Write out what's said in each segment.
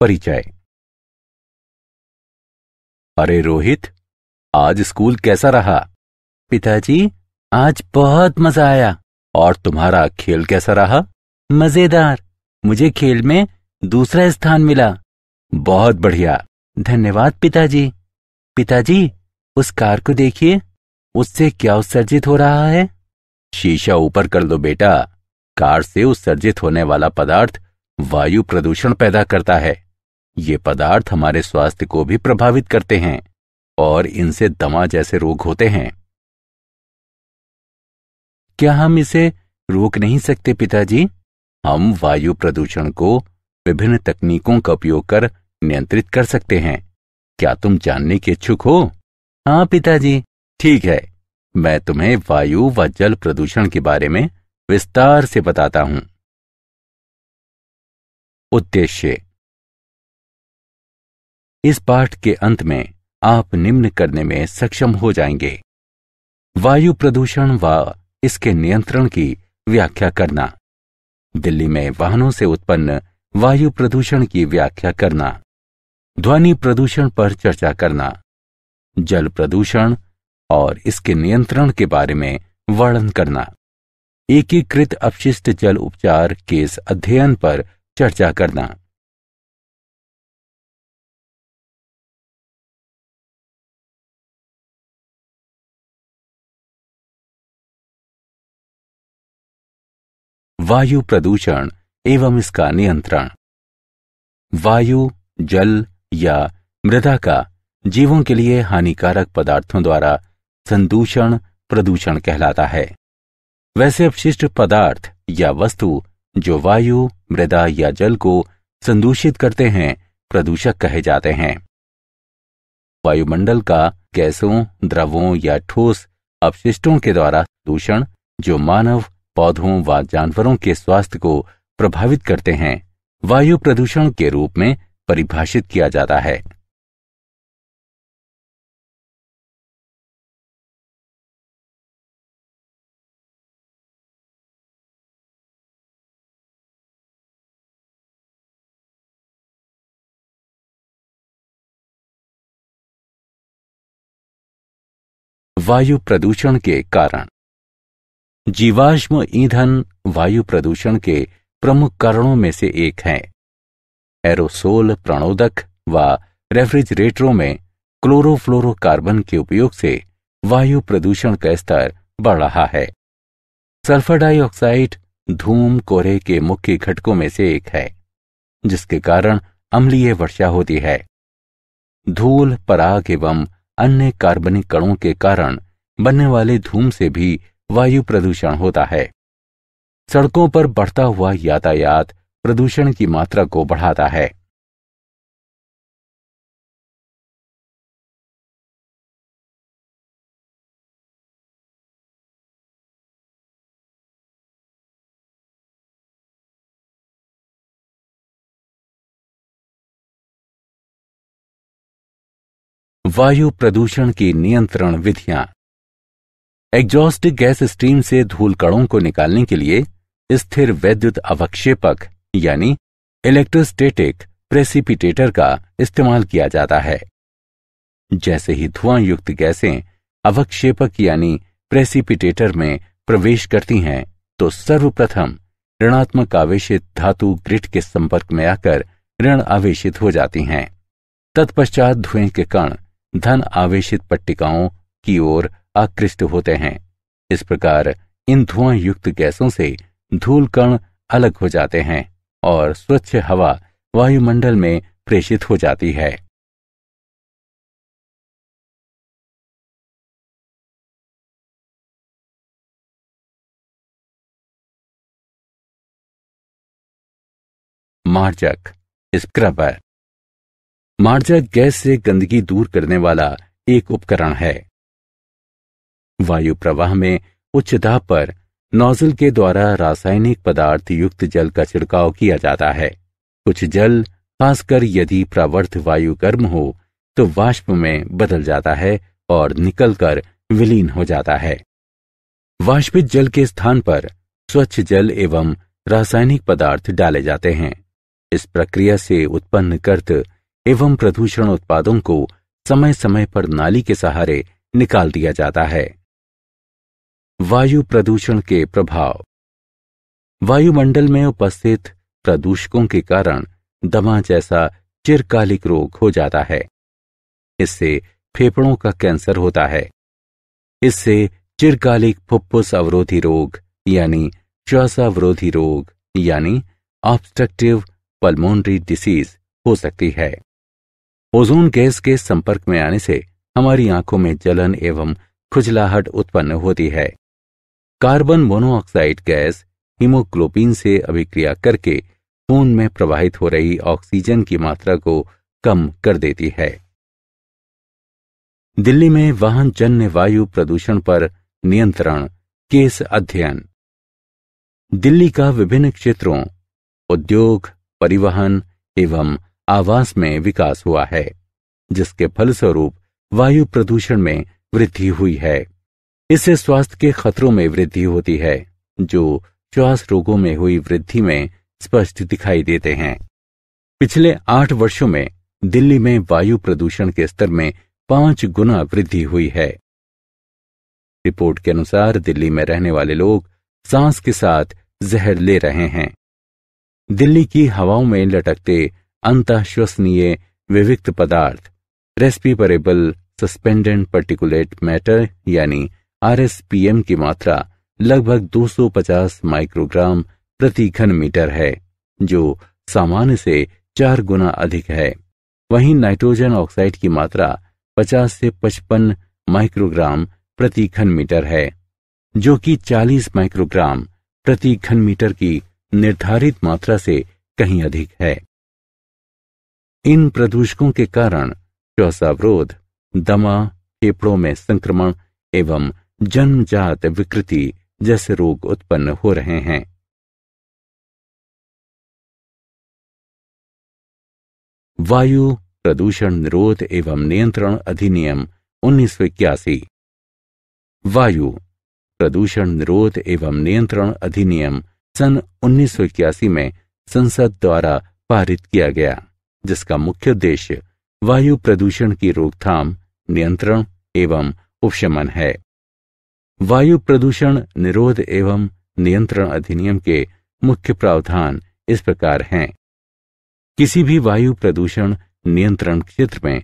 परिचय अरे रोहित आज स्कूल कैसा रहा पिताजी आज बहुत मजा आया और तुम्हारा खेल कैसा रहा मजेदार मुझे खेल में दूसरा स्थान मिला बहुत बढ़िया धन्यवाद पिताजी पिताजी उस कार को देखिए उससे क्या उत्सर्जित हो रहा है शीशा ऊपर कर दो बेटा कार से उत्सर्जित होने वाला पदार्थ वायु प्रदूषण पैदा करता है ये पदार्थ हमारे स्वास्थ्य को भी प्रभावित करते हैं और इनसे दमा जैसे रोग होते हैं क्या हम इसे रोक नहीं सकते पिताजी हम वायु प्रदूषण को विभिन्न तकनीकों का उपयोग कर नियंत्रित कर सकते हैं क्या तुम जानने के इच्छुक हो हाँ पिताजी ठीक है मैं तुम्हें वायु व जल प्रदूषण के बारे में विस्तार से बताता हूं उद्देश्य इस पाठ के अंत में आप निम्न करने में सक्षम हो जाएंगे वायु प्रदूषण व वा इसके नियंत्रण की व्याख्या करना दिल्ली में वाहनों से उत्पन्न वायु प्रदूषण की व्याख्या करना ध्वनि प्रदूषण पर चर्चा करना जल प्रदूषण और इसके नियंत्रण के बारे में वर्णन करना एकीकृत अपशिष्ट जल उपचार केस अध्ययन पर चर्चा करना वायु प्रदूषण एवं इसका नियंत्रण वायु जल या मृदा का जीवों के लिए हानिकारक पदार्थों द्वारा संदूषण प्रदूषण कहलाता है वैसे अपशिष्ट पदार्थ या वस्तु जो वायु मृदा या जल को संदूषित करते हैं प्रदूषक कहे जाते हैं वायुमंडल का गैसों द्रवों या ठोस अपशिष्टों के द्वारा दूषण जो मानव पौधों व जानवरों के स्वास्थ्य को प्रभावित करते हैं वायु प्रदूषण के रूप में परिभाषित किया जाता है वायु प्रदूषण के कारण जीवाश्म ईंधन वायु प्रदूषण के प्रमुख कारणों में से एक है एरोसोल प्रणोदक व रेफ्रिजरेटरों में क्लोरोफ्लोरोकार्बन के उपयोग से वायु प्रदूषण का स्तर बढ़ रहा है सल्फर डाइऑक्साइड धूम कोहरे के मुख्य घटकों में से एक है जिसके कारण अम्लीय वर्षा होती है धूल पराग एवं अन्य कार्बनिक कणों के कारण बनने वाले धूम से भी वायु प्रदूषण होता है सड़कों पर बढ़ता हुआ यातायात प्रदूषण की मात्रा को बढ़ाता है वायु प्रदूषण की नियंत्रण विधियां एग्जॉस्ट गैस स्टीम से धूल कणों को निकालने के लिए स्थिर वैद्युत अवक्षेपक यानी इलेक्ट्रोस्टेटिक प्रेसिपिटेटर का इस्तेमाल किया जाता है जैसे ही धुआं युक्त गैसें अवक्षेपक यानी प्रेसिपिटेटर में प्रवेश करती हैं तो सर्वप्रथम ऋणात्मक आवेशित धातु ग्रिड के संपर्क में आकर ऋण आवेशित हो जाती हैं तत्पश्चात धुएं के कण धन आवेशित पट्टिकाओं की ओर आकृष्ट होते हैं इस प्रकार इन धुआं युक्त गैसों से धूल कण अलग हो जाते हैं और स्वच्छ हवा वायुमंडल में प्रेषित हो जाती है मार्जक स्क्रबर मार्जक गैस से गंदगी दूर करने वाला एक उपकरण है वायु प्रवाह में उच्च दाब पर नोजल के द्वारा रासायनिक पदार्थ युक्त जल का छिड़काव किया जाता है कुछ जल खासकर यदि प्रवर्ध वायु गर्म हो तो वाष्प में बदल जाता है और निकलकर विलीन हो जाता है वाष्पित जल के स्थान पर स्वच्छ जल एवं रासायनिक पदार्थ डाले जाते हैं इस प्रक्रिया से उत्पन्न कर्त एवं प्रदूषण उत्पादों को समय समय पर नाली के सहारे निकाल दिया जाता है वायु प्रदूषण के प्रभाव वायुमंडल में उपस्थित प्रदूषकों के कारण दमा जैसा चिरकालिक रोग हो जाता है इससे फेफड़ों का कैंसर होता है इससे चिरकालिक फुफ्फुस अवरोधी रोग यानी श्वासावरोधी रोग यानी ऑब्स्ट्रक्टिव पल्मोनरी डिसीज हो सकती है ओजोन गैस के संपर्क में आने से हमारी आंखों में जलन एवं खुजलाहट उत्पन्न होती है कार्बन मोनोऑक्साइड गैस हीमोग्लोबिन से अभिक्रिया करके खून में प्रवाहित हो रही ऑक्सीजन की मात्रा को कम कर देती है दिल्ली में वाहन जन्य वायु प्रदूषण पर नियंत्रण केस अध्ययन दिल्ली का विभिन्न क्षेत्रों उद्योग परिवहन एवं आवास में विकास हुआ है जिसके फलस्वरूप वायु प्रदूषण में वृद्धि हुई है इससे स्वास्थ्य के खतरों में वृद्धि होती है जो श्वास रोगों में हुई वृद्धि में स्पष्ट दिखाई देते हैं पिछले आठ वर्षों में दिल्ली में वायु प्रदूषण के स्तर में पांच गुना वृद्धि हुई है रिपोर्ट के अनुसार दिल्ली में रहने वाले लोग सांस के साथ जहर ले रहे हैं दिल्ली की हवाओं में लटकते अंतःश्वसनीय विविक्त पदार्थ रेस्पीपरेबल सस्पेंडेंट पर्टिकुलेट मैटर यानी आरएसपीएम की मात्रा लगभग 250 माइक्रोग्राम प्रति घन मीटर है जो सामान्य से चार गुना अधिक है वहीं नाइट्रोजन ऑक्साइड की मात्रा 50 से 55 माइक्रोग्राम प्रति घन मीटर है जो कि 40 माइक्रोग्राम प्रति घन मीटर की निर्धारित मात्रा से कहीं अधिक है इन प्रदूषकों के कारण श्वासावरोध दमा फेफड़ों में संक्रमण एवं जन्मजात विकृति जैसे रोग उत्पन्न हो रहे हैं वायु प्रदूषण निरोध एवं नियंत्रण अधिनियम उन्नीस वायु प्रदूषण निरोध एवं नियंत्रण अधिनियम सन उन्नीस में संसद द्वारा पारित किया गया जिसका मुख्य उद्देश्य वायु प्रदूषण की रोकथाम नियंत्रण एवं उपशमन है वायु प्रदूषण निरोध एवं नियंत्रण अधिनियम के मुख्य प्रावधान इस प्रकार हैं किसी भी वायु प्रदूषण नियंत्रण क्षेत्र में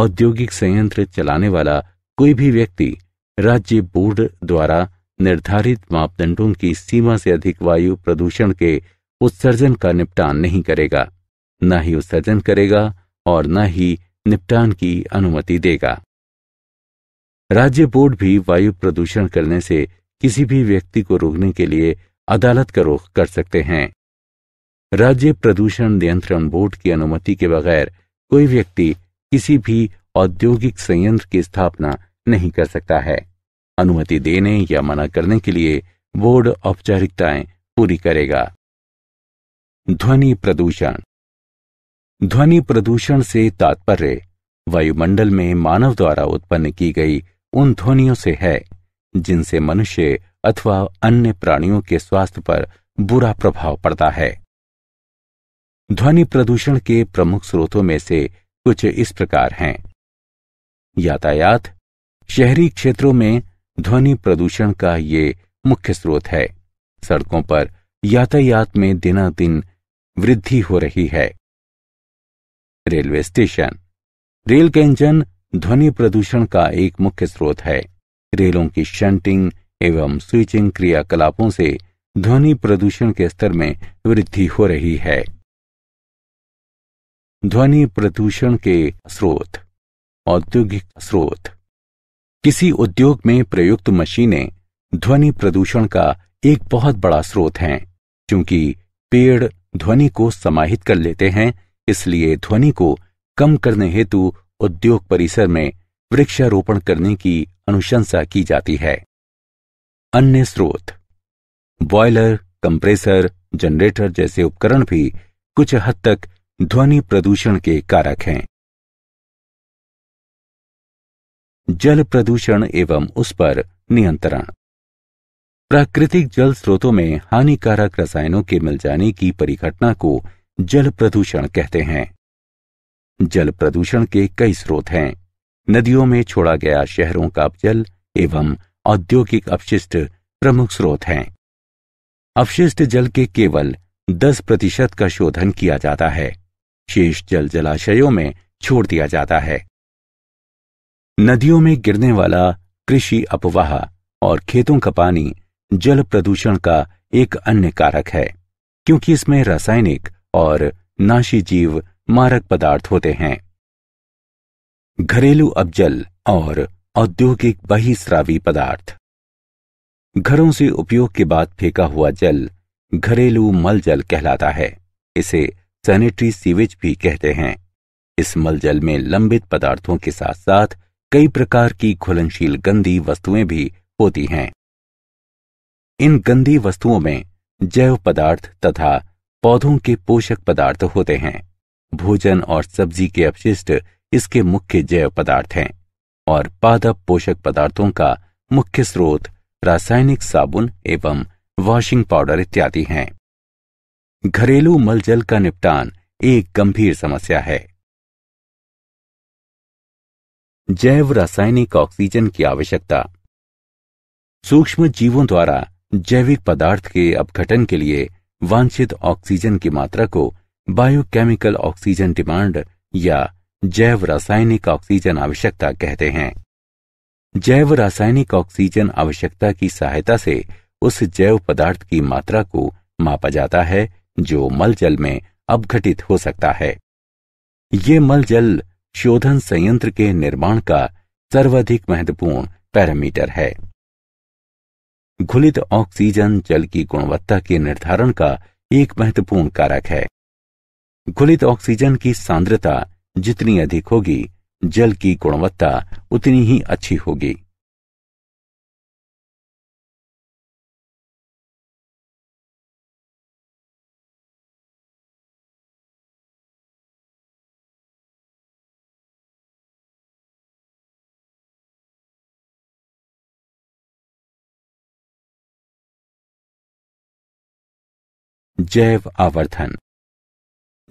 औद्योगिक संयंत्र चलाने वाला कोई भी व्यक्ति राज्य बोर्ड द्वारा निर्धारित मापदंडों की सीमा से अधिक वायु प्रदूषण के उत्सर्जन का निपटान नहीं करेगा न ही उत्सर्जन करेगा और न ही निपटान की अनुमति देगा राज्य बोर्ड भी वायु प्रदूषण करने से किसी भी व्यक्ति को रोकने के लिए अदालत का रुख कर सकते हैं राज्य प्रदूषण नियंत्रण बोर्ड की अनुमति के बगैर कोई व्यक्ति किसी भी औद्योगिक संयंत्र की स्थापना नहीं कर सकता है अनुमति देने या मना करने के लिए बोर्ड औपचारिकताएं पूरी करेगा ध्वनि प्रदूषण ध्वनि प्रदूषण से तात्पर्य वायुमंडल में मानव द्वारा उत्पन्न की गई उन ध्वनियों से है जिनसे मनुष्य अथवा अन्य प्राणियों के स्वास्थ्य पर बुरा प्रभाव पड़ता है ध्वनि प्रदूषण के प्रमुख स्रोतों में से कुछ इस प्रकार हैं यातायात शहरी क्षेत्रों में ध्वनि प्रदूषण का ये मुख्य स्रोत है सड़कों पर यातायात में दिना दिन वृद्धि हो रही है रेलवे स्टेशन रेल के इंजन ध्वनि प्रदूषण का एक मुख्य स्रोत है रेलों की शंटिंग एवं स्विचिंग क्रियाकलापों से ध्वनि प्रदूषण के स्तर में वृद्धि हो रही है ध्वनि प्रदूषण के स्रोत औद्योगिक स्रोत किसी उद्योग में प्रयुक्त मशीनें ध्वनि प्रदूषण का एक बहुत बड़ा स्रोत हैं क्योंकि पेड़ ध्वनि को समाहित कर लेते हैं इसलिए ध्वनि को कम करने हेतु उद्योग परिसर में वृक्षारोपण करने की अनुशंसा की जाती है अन्य स्रोत बॉयलर कंप्रेसर जनरेटर जैसे उपकरण भी कुछ हद तक ध्वनि प्रदूषण के कारक हैं जल प्रदूषण एवं उस पर नियंत्रण प्राकृतिक जल स्रोतों में हानिकारक रसायनों के मिल जाने की परिघटना को जल प्रदूषण कहते हैं जल प्रदूषण के कई स्रोत हैं नदियों में छोड़ा गया शहरों का जल एवं औद्योगिक अपशिष्ट प्रमुख स्रोत हैं अपशिष्ट जल के केवल 10 प्रतिशत का शोधन किया जाता है शेष जल जलाशयों में छोड़ दिया जाता है नदियों में गिरने वाला कृषि अपवाह और खेतों का पानी जल प्रदूषण का एक अन्य कारक है क्योंकि इसमें रासायनिक और नाशी जीव मारक पदार्थ होते हैं घरेलू अबजल और औद्योगिक बहिस्रावी पदार्थ घरों से उपयोग के बाद फेंका हुआ जल घरेलू मल जल कहलाता है इसे सैनिटरी सीवेज भी कहते हैं इस मल जल में लंबित पदार्थों के साथ साथ कई प्रकार की घुलनशील गंदी वस्तुएं भी होती हैं इन गंदी वस्तुओं में जैव पदार्थ तथा पौधों के पोषक पदार्थ होते हैं भोजन और सब्जी के अपशिष्ट इसके मुख्य जैव पदार्थ हैं और पादप पोषक पदार्थों का मुख्य स्रोत रासायनिक साबुन एवं वॉशिंग पाउडर इत्यादि हैं घरेलू मलजल का निपटान एक गंभीर समस्या है जैव रासायनिक ऑक्सीजन की आवश्यकता सूक्ष्म जीवों द्वारा जैविक पदार्थ के अपघटन के लिए वांछित ऑक्सीजन की मात्रा को बायोकेमिकल ऑक्सीजन डिमांड या जैव रासायनिक ऑक्सीजन आवश्यकता कहते हैं जैव रासायनिक ऑक्सीजन आवश्यकता की सहायता से उस जैव पदार्थ की मात्रा को मापा जाता है जो मल जल में अपघटित हो सकता है ये मल जल शोधन संयंत्र के निर्माण का सर्वाधिक महत्वपूर्ण पैरामीटर है घुलित ऑक्सीजन जल की गुणवत्ता के निर्धारण का एक महत्वपूर्ण कारक है घुलित ऑक्सीजन की सांद्रता जितनी अधिक होगी जल की गुणवत्ता उतनी ही अच्छी होगी जैव आवर्धन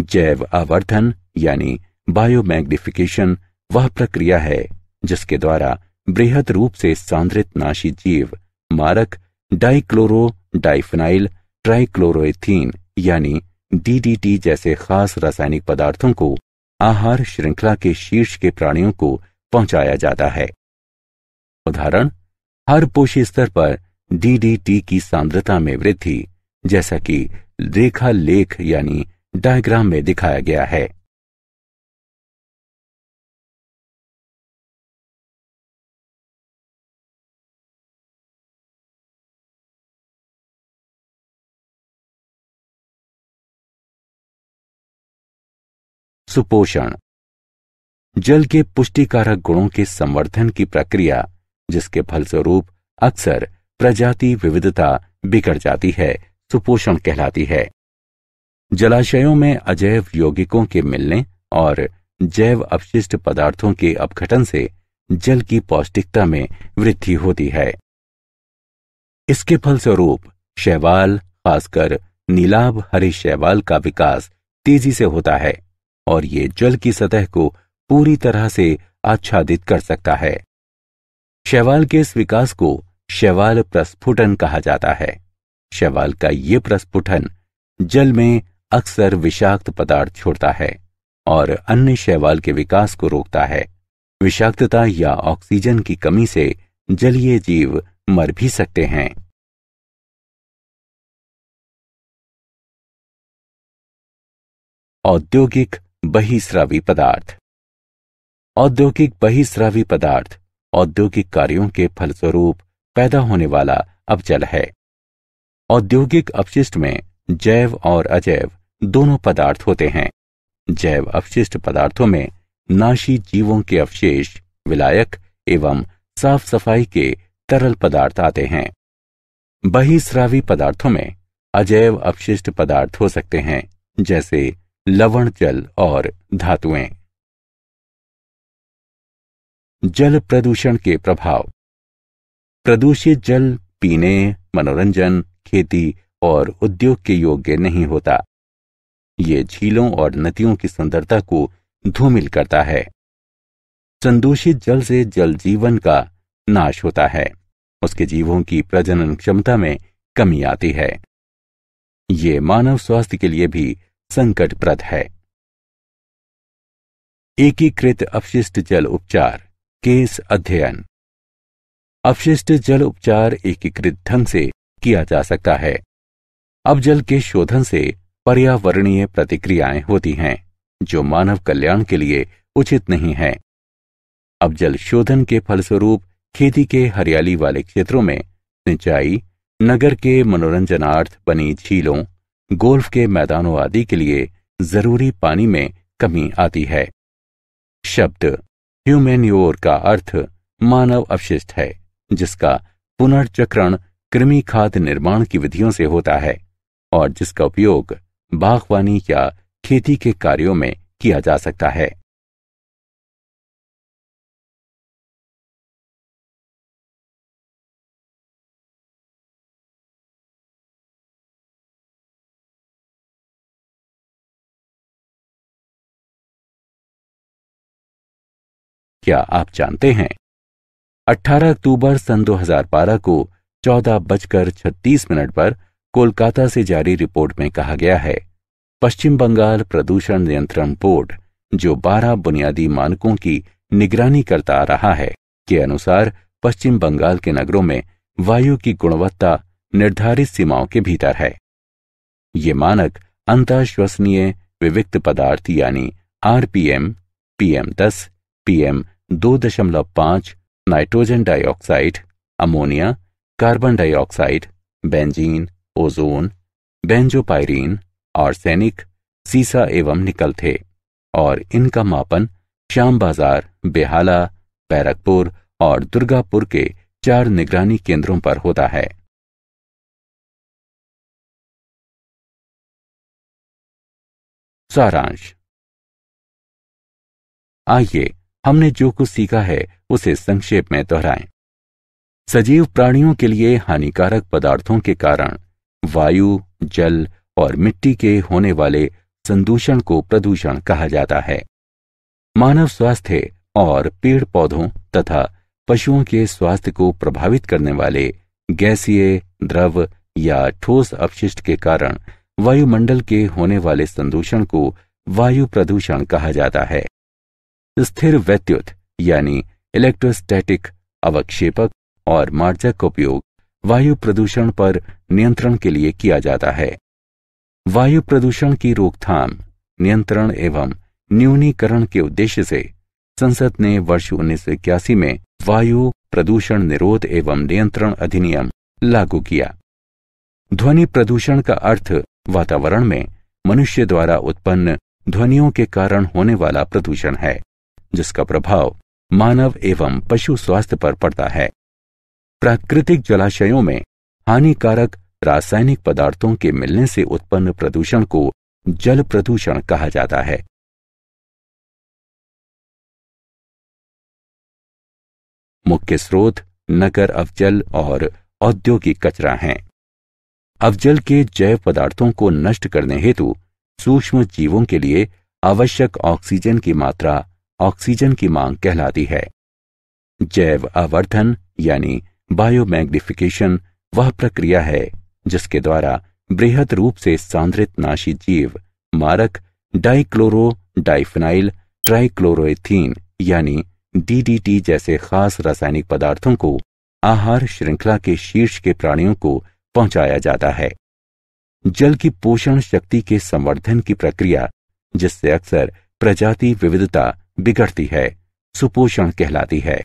जैव आवर्धन यानी बायोमैग्निफिकेशन वह प्रक्रिया है जिसके द्वारा बृहद रूप से सांद्रित नाशी जीव मारक डाइक्लोरो डाइफिनाइल ट्राइक्लोरोथीन यानी डीडीटी जैसे खास रासायनिक पदार्थों को आहार श्रृंखला के शीर्ष के प्राणियों को पहुंचाया जाता है उदाहरण हर पोषी स्तर पर डीडीटी की सांद्रता में वृद्धि जैसा कि रेखा लेख यानी डायग्राम में दिखाया गया है सुपोषण जल के पुष्टिकारक गुणों के संवर्धन की प्रक्रिया जिसके फलस्वरूप अक्सर प्रजाति विविधता बिगड़ जाती है सुपोषण कहलाती है जलाशयों में अजैव यौगिकों के मिलने और जैव अपशिष्ट पदार्थों के अपघटन से जल की पौष्टिकता में वृद्धि होती है इसके फलस्वरूप शैवाल खासकर नीलाभ हरे शैवाल का विकास तेजी से होता है और ये जल की सतह को पूरी तरह से आच्छादित कर सकता है शैवाल के इस विकास को शैवाल प्रस्फुटन कहा जाता है शैवाल का ये प्रस्फुटन जल में अक्सर विषाक्त पदार्थ छोड़ता है और अन्य शैवाल के विकास को रोकता है विषाक्तता या ऑक्सीजन की कमी से जलीय जीव मर भी सकते हैं औद्योगिक बहिस्रावी पदार्थ औद्योगिक बहिस्रावी पदार्थ औद्योगिक कार्यों के फलस्वरूप पैदा होने वाला अपजल है औद्योगिक अपशिष्ट में जैव और अजैव दोनों पदार्थ होते हैं जैव अवशिष्ट पदार्थों में नाशी जीवों के अवशेष विलायक एवं साफ सफाई के तरल पदार्थ आते हैं बहिश्रावी पदार्थों में अजैव अपशिष्ट पदार्थ हो सकते हैं जैसे लवण जल और धातुएं जल प्रदूषण के प्रभाव प्रदूषित जल पीने मनोरंजन खेती और उद्योग के योग्य नहीं होता ये झीलों और नदियों की सुंदरता को धूमिल करता है संदूषित जल से जल जीवन का नाश होता है उसके जीवों की प्रजनन क्षमता में कमी आती है ये मानव स्वास्थ्य के लिए भी संकटप्रद है एकीकृत अपशिष्ट जल उपचार केस अध्ययन अपशिष्ट जल उपचार एकीकृत ढंग से किया जा सकता है अब जल के शोधन से पर्यावरणीय प्रतिक्रियाएं होती हैं जो मानव कल्याण के लिए उचित नहीं है अब जल शोधन के फलस्वरूप खेती के हरियाली वाले क्षेत्रों में सिंचाई नगर के मनोरंजनार्थ बनी झीलों गोल्फ के मैदानों आदि के लिए जरूरी पानी में कमी आती है शब्द ह्यूमेन्योर का अर्थ मानव अवशिष्ट है जिसका पुनर्चक्रण कृमि खाद निर्माण की विधियों से होता है और जिसका उपयोग बागवानी या खेती के कार्यों में किया जा सकता है क्या आप जानते हैं 18 अक्टूबर सन 2012 को चौदह बजकर छत्तीस मिनट पर कोलकाता से जारी रिपोर्ट में कहा गया है पश्चिम बंगाल प्रदूषण नियंत्रण बोर्ड जो 12 बुनियादी मानकों की निगरानी करता आ रहा है के अनुसार पश्चिम बंगाल के नगरों में वायु की गुणवत्ता निर्धारित सीमाओं के भीतर है ये मानक अंतःश्वसनीय विविक्त पदार्थ यानी आरपीएम पीएम दस पीएम दो दशमलव पांच nitrogen dioxide ammonia carbon dioxide benzene ozone benzopyrene arsenic सीसा एवं निकल थे और इनका मापन श्याम बाजार बेहाला बैरकपुर और दुर्गापुर के चार निगरानी केंद्रों पर होता है सारांश आइए हमने जो कुछ सीखा है उसे संक्षेप में दोहराएं। सजीव प्राणियों के लिए हानिकारक पदार्थों के कारण वायु जल और मिट्टी के होने वाले संदूषण को प्रदूषण कहा जाता है मानव स्वास्थ्य और पेड़ पौधों तथा पशुओं के स्वास्थ्य को प्रभावित करने वाले गैसीय द्रव या ठोस अपशिष्ट के कारण वायुमंडल के होने वाले संदूषण को वायु प्रदूषण कहा जाता है स्थिर वैद्युत यानी इलेक्ट्रोस्टैटिक अवक्षेपक और मार्जक का उपयोग वायु प्रदूषण पर नियंत्रण के लिए किया जाता है वायु प्रदूषण की रोकथाम नियंत्रण एवं न्यूनीकरण के उद्देश्य से संसद ने वर्ष उन्नीस में वायु प्रदूषण निरोध एवं नियंत्रण अधिनियम लागू किया ध्वनि प्रदूषण का अर्थ वातावरण में मनुष्य द्वारा उत्पन्न ध्वनियों के कारण होने वाला प्रदूषण है जिसका प्रभाव मानव एवं पशु स्वास्थ्य पर पड़ता है प्राकृतिक जलाशयों में हानिकारक रासायनिक पदार्थों के मिलने से उत्पन्न प्रदूषण को जल प्रदूषण कहा जाता है मुख्य स्रोत नगर अवजल और औद्योगिक कचरा हैं अवजल के जैव पदार्थों को नष्ट करने हेतु सूक्ष्म जीवों के लिए आवश्यक ऑक्सीजन की मात्रा ऑक्सीजन की मांग कहलाती है जैव आवर्धन यानी बायोमैग्निफिकेशन वह प्रक्रिया है जिसके द्वारा बृहद रूप से सांद्रित नाशी जीव मारक डाइक्लोरो डाइफिनाइल ट्राइक्लोरोथीन यानी डीडीटी जैसे खास रासायनिक पदार्थों को आहार श्रृंखला के शीर्ष के प्राणियों को पहुंचाया जाता है जल की पोषण शक्ति के संवर्धन की प्रक्रिया जिससे अक्सर प्रजाति विविधता बिगड़ती है सुपोषण कहलाती है